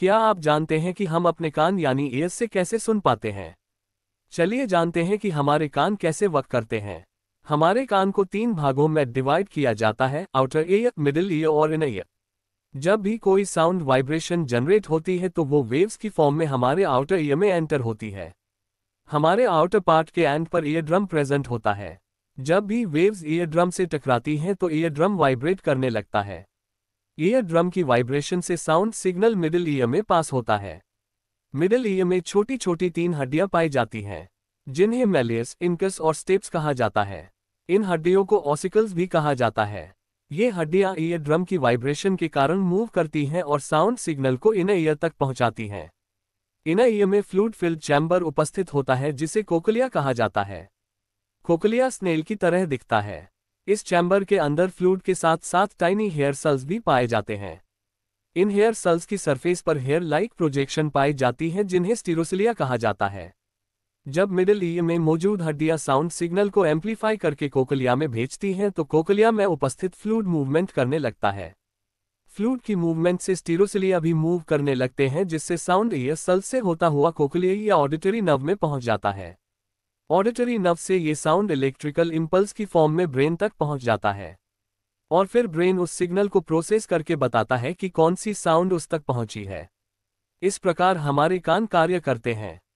क्या आप जानते हैं कि हम अपने कान यानी ईयर से कैसे सुन पाते हैं चलिए जानते हैं कि हमारे कान कैसे वर्क करते हैं हमारे कान को तीन भागों में डिवाइड किया जाता है आउटर ईयर मिडिल ईयर और इन ईयर जब भी कोई साउंड वाइब्रेशन जनरेट होती है तो वो वेव्स की फॉर्म में हमारे आउटर ईयर में एंटर होती है हमारे आउटर पार्ट के एंड पर ईयर ड्रम प्रेजेंट होता है जब भी वेव्स ईयर ड्रम से टकराती हैं तो ईयर ड्रम वाइब्रेट करने लगता है ईयर ड्रम की वाइब्रेशन से साउंड सिग्नल मिडिल ईयर में पास होता है मिडिल ईयर में छोटी छोटी तीन हड्डियां पाई जाती हैं जिन्हें मेलियस इनकस और स्टेप्स कहा जाता है इन हड्डियों को ऑसिकल्स भी कहा जाता है ये हड्डियां ईयर ड्रम की वाइब्रेशन के कारण मूव करती हैं और साउंड सिग्नल को इन ईयर तक पहुंचाती हैं इन ईयर में फ्लूड फिल्ड चैम्बर उपस्थित होता है जिसे कोकलिया कहा जाता है कोकलिया स्नेल की तरह दिखता है इस चैम्बर के अंदर फ्लूड के साथ साथ टाइनी हेयर सेल्स भी पाए जाते हैं इन हेयर सेल्स की सरफेस पर हेयर लाइक प्रोजेक्शन पाई जाती है जिन्हें स्टीरोसिलिया कहा जाता है जब मिडिल ई में मौजूद हड्डियां साउंड सिग्नल को एम्पलीफाई करके कोकलिया में भेजती हैं तो कोकलिया में उपस्थित फ्लूड मूवमेंट करने लगता है फ्लूड की मूवमेंट से स्टीरोसिलिया भी मूव करने लगते हैं जिससे साउंड ईयर सेल से होता हुआ कोकलिया या ऑडिटरी नव में पहुंच जाता है ऑडिटरी नव से ये साउंड इलेक्ट्रिकल इम्पल्स की फॉर्म में ब्रेन तक पहुंच जाता है और फिर ब्रेन उस सिग्नल को प्रोसेस करके बताता है कि कौन सी साउंड उस तक पहुंची है इस प्रकार हमारे कान कार्य करते हैं